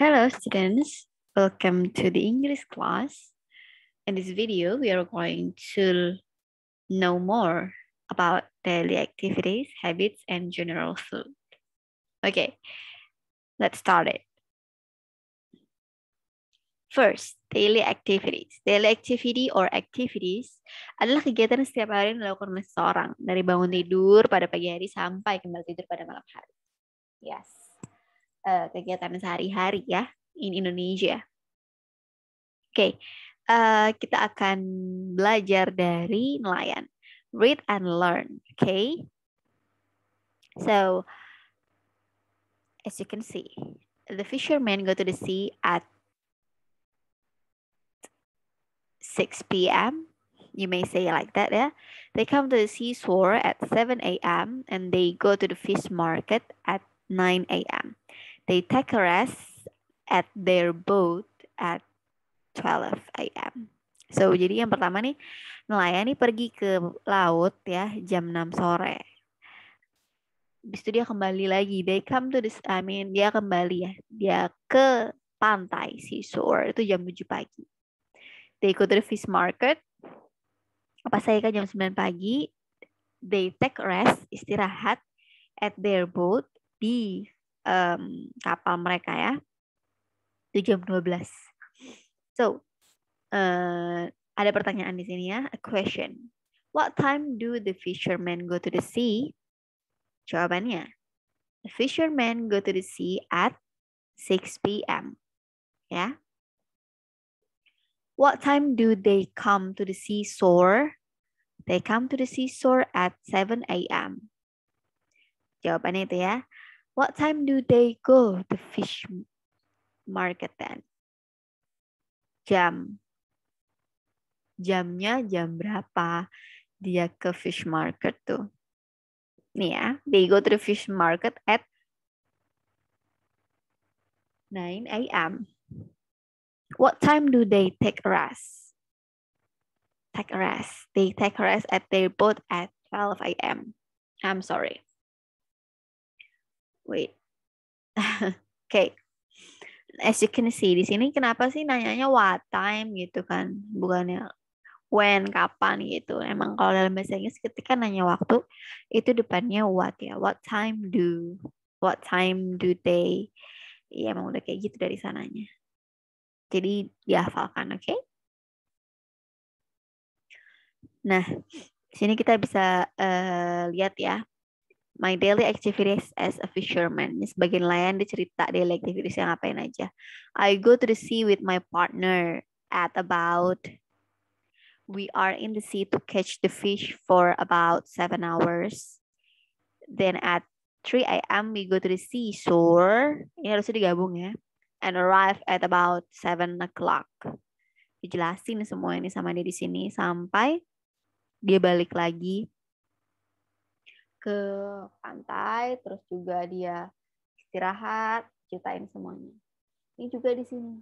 Hello students, welcome to the English class. In this video, we are going to know more about daily activities, habits, and general food. Okay, let's start it. First, daily activities. Daily activity or activities adalah kegiatan setiap hari yang dilakukan oleh seseorang dari bangun tidur pada pagi hari sampai kembali tidur pada malam hari. Yes uh, kegiatan sehari-hari ya in Indonesia. Oke, okay. uh, eh, kita akan belajar dari nelayan. Read and learn, okay? So, as you can see, the fishermen go to the sea at 6 p.m. You may say like that, yeah? They come to the seashore at 7 a.m. and they go to the fish market at 9 a.m. They take a rest at their boat at 12 a.m. So, jadi yang pertama nih, nelayan nih pergi ke laut ya jam 6 sore. Habis itu dia kembali lagi. They come to this, I mean, dia kembali ya. Dia ke pantai, seashore, itu jam 7 pagi. They go to the fish market. Apa saya kan jam 9 pagi. They take rest, istirahat at their boat di um, kapal mereka ya. Itu jam 12. So, uh, ada pertanyaan di sini ya, a question. What time do the fishermen go to the sea? Jawabannya, the fishermen go to the sea at 6 p.m. Ya. What time do they come to the seashore? They come to the seashore at 7 a.m. Jawabannya itu ya. What time do they go to fish market then? Jam. Jamnya jam berapa dia ke fish market tuh? Nih ya, they go to the fish market at 9 a.m. What time do they take a rest? Take a rest. They take a rest at their boat at 12 a.m. I'm sorry. Wait. Oke. okay. As you can see di sini kenapa sih nanyanya what time gitu kan? Bukannya when, kapan gitu. Emang kalau dalam bahasa Inggris ketika nanya waktu itu depannya what ya. What time do? What time do they? Iya, emang udah kayak gitu dari sananya. Jadi dihafalkan, oke? Okay? Nah, sini kita bisa uh, lihat ya my daily activities as a fisherman. Ini sebagai nelayan dia cerita daily activities yang ngapain aja. I go to the sea with my partner at about we are in the sea to catch the fish for about seven hours. Then at 3 a.m. we go to the seashore. Ini harusnya digabung ya. And arrive at about seven o'clock. Dijelasin semua ini sama dia di sini sampai dia balik lagi ke pantai, terus juga dia istirahat, ceritain semuanya. Ini juga di sini.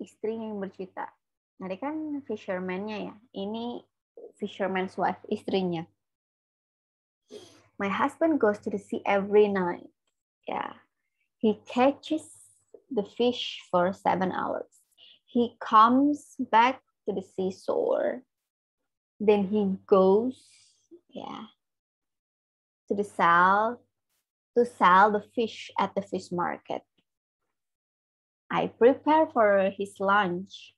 Istrinya yang bercerita. Nah, dia kan fisherman-nya ya. Ini fisherman's wife, istrinya. My husband goes to the sea every night. Yeah. He catches the fish for seven hours. He comes back to the seashore. Then he goes, yeah, to the sell to sell the fish at the fish market. I prepare for his lunch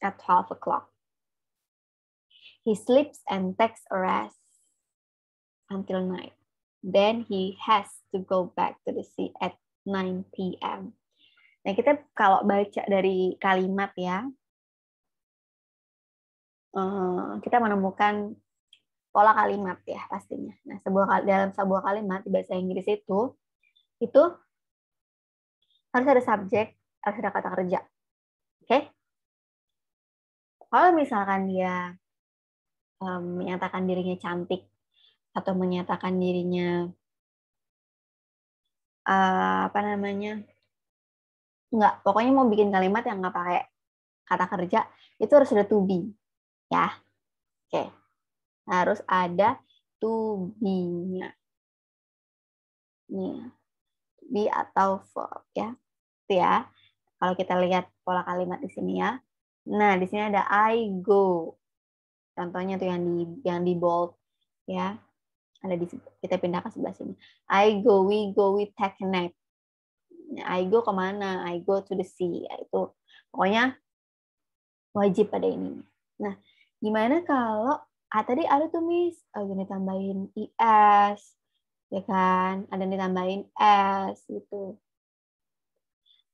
at 12 o'clock. He sleeps and takes a rest until night. Then he has to go back to the sea at 9 p.m. Nah, kita kalau baca dari kalimat ya, eh, kita menemukan pola kalimat ya pastinya. Nah, sebuah dalam sebuah kalimat di bahasa Inggris itu itu harus ada subjek, harus ada kata kerja. Oke? Okay? Kalau misalkan dia um, menyatakan dirinya cantik atau menyatakan dirinya uh, apa namanya? Enggak, pokoknya mau bikin kalimat yang enggak pakai kata kerja itu harus ada to be. Ya harus ada to be-nya. Nih, be atau verb ya. Itu ya. Kalau kita lihat pola kalimat di sini ya. Nah, di sini ada I go. Contohnya tuh yang di yang di bold ya. Ada di kita pindah ke sebelah sini. I go, we go, we take a nap I go kemana? I go to the sea. Ya, itu pokoknya wajib pada ini. Nah, gimana kalau ah tadi ada tuh Miss, oh, eh, gini tambahin IS, ya kan? Ada yang ditambahin S gitu.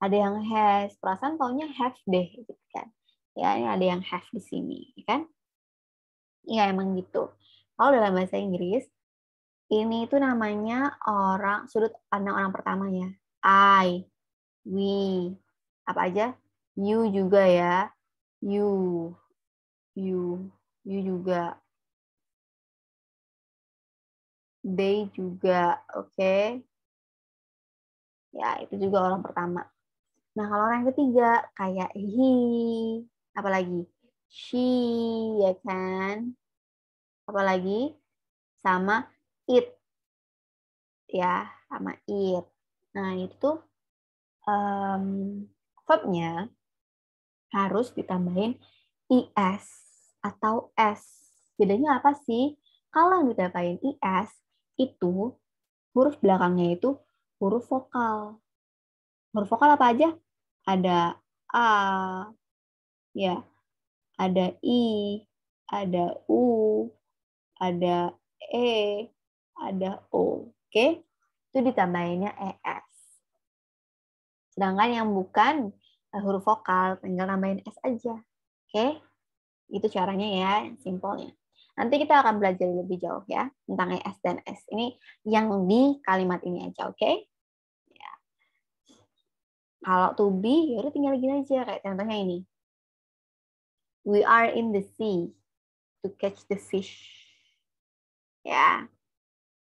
Ada yang has, perasaan taunya have deh gitu kan. Ya, ini ada yang have di sini, ya kan? Iya, emang gitu. Kalau dalam bahasa Inggris, ini itu namanya orang sudut pandang orang pertama ya. I, we, apa aja? You juga ya. You, you, you juga they juga, oke. Okay? Ya, itu juga orang pertama. Nah, kalau orang ketiga kayak he, apalagi she, ya kan? Apalagi sama it. Ya, sama it. Nah, itu um, verbnya harus ditambahin is atau s. Bedanya apa sih? Kalau yang ditambahin is, itu huruf belakangnya itu huruf vokal. Huruf vokal apa aja? Ada a, ya, ada i, ada u, ada e, ada o. Oke? Itu ditambahinnya es. Sedangkan yang bukan eh, huruf vokal tinggal tambahin s aja. Oke? Itu caranya ya, simpelnya. Nanti kita akan belajar lebih jauh ya tentang S dan S. Ini yang di kalimat ini aja, oke? Okay? Ya. Kalau to be, yaudah tinggal gini aja. Kayak contohnya ini. We are in the sea to catch the fish. Ya,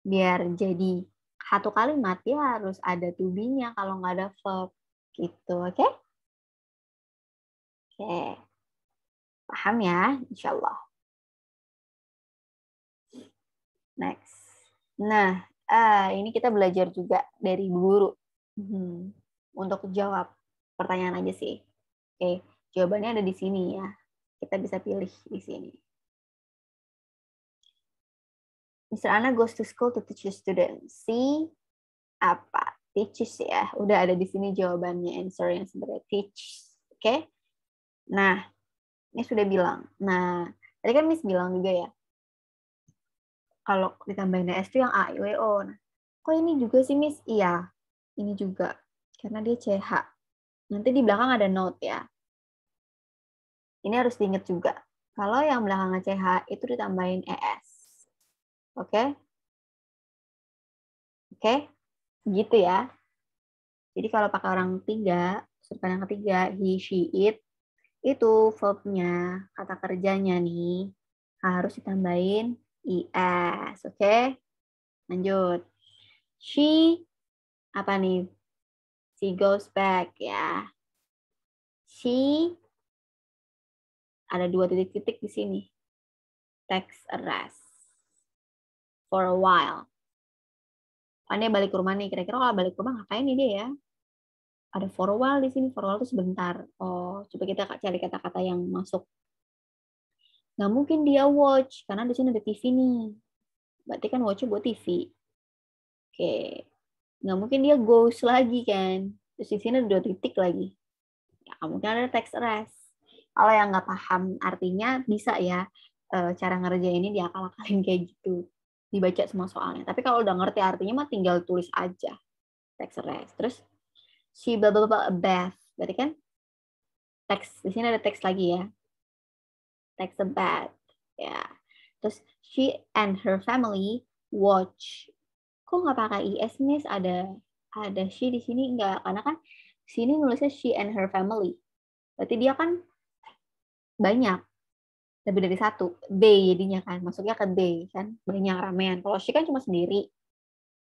biar jadi satu kalimat ya harus ada to be-nya kalau nggak ada verb gitu, oke? Okay? Oke. Okay. Paham ya, insyaallah Next. Nah, uh, ini kita belajar juga dari guru. Hmm, untuk jawab pertanyaan aja sih. Oke, okay. jawabannya ada di sini ya. Kita bisa pilih di sini. Mr. Anna goes to school to teach the students. See apa? Teaches ya. Udah ada di sini jawabannya answer yang sebenarnya teach. Oke. Okay? Nah, ini sudah bilang. Nah, tadi kan Miss bilang juga ya kalau ditambahin S itu yang A, I, W, O. Nah, kok ini juga sih, Miss? Iya, ini juga. Karena dia CH. Nanti di belakang ada note ya. Ini harus diingat juga. Kalau yang belakangnya CH itu ditambahin ES. Oke? Oke? Gitu ya. Jadi kalau pakai orang tiga, sudut yang ketiga, he, she, it, itu verbnya, kata kerjanya nih, harus ditambahin is. Oke. Okay? Lanjut. She apa nih? She goes back ya. She ada dua titik-titik di sini. text a for a while. Kan ini balik ke rumah nih. Kira-kira kalau balik ke rumah ngapain nih dia ya? Ada for a while di sini. For a while itu sebentar. Oh, coba kita cari kata-kata yang masuk Nggak mungkin dia watch, karena di sini ada TV nih. Berarti kan watch buat TV. Oke. Okay. Nggak mungkin dia ghost lagi kan. Terus di sini ada dua titik lagi. Ya, mungkin ada text rest. Kalau yang nggak paham artinya bisa ya eh, cara ngerjainnya diakal kalian kayak gitu. Dibaca semua soalnya. Tapi kalau udah ngerti artinya mah tinggal tulis aja. Text rest. Terus si blah blah blah bath. Berarti kan teks di sini ada teks lagi ya takes a bath. Ya. Terus she and her family watch. Kok nggak pakai is e miss? Ada ada she di sini nggak? Karena kan sini nulisnya she and her family. Berarti dia kan banyak lebih dari satu B jadinya kan masuknya ke B kan banyak ramen. kalau she kan cuma sendiri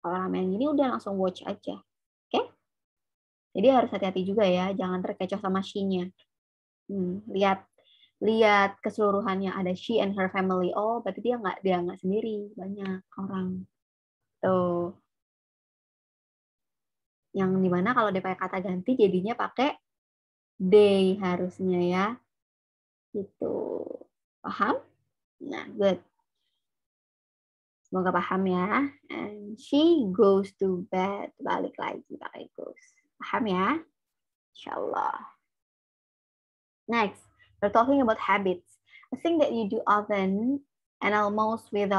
kalau ramen ini udah langsung watch aja oke okay? jadi harus hati-hati juga ya jangan terkecoh sama she-nya hmm, lihat lihat keseluruhannya ada she and her family oh berarti dia nggak dia nggak sendiri banyak orang tuh yang dimana kalau dia pakai kata ganti jadinya pakai they harusnya ya gitu paham nah good semoga paham ya and she goes to bed balik lagi pakai goes paham ya insyaallah next We're talking about habits. A thing that you do often and almost without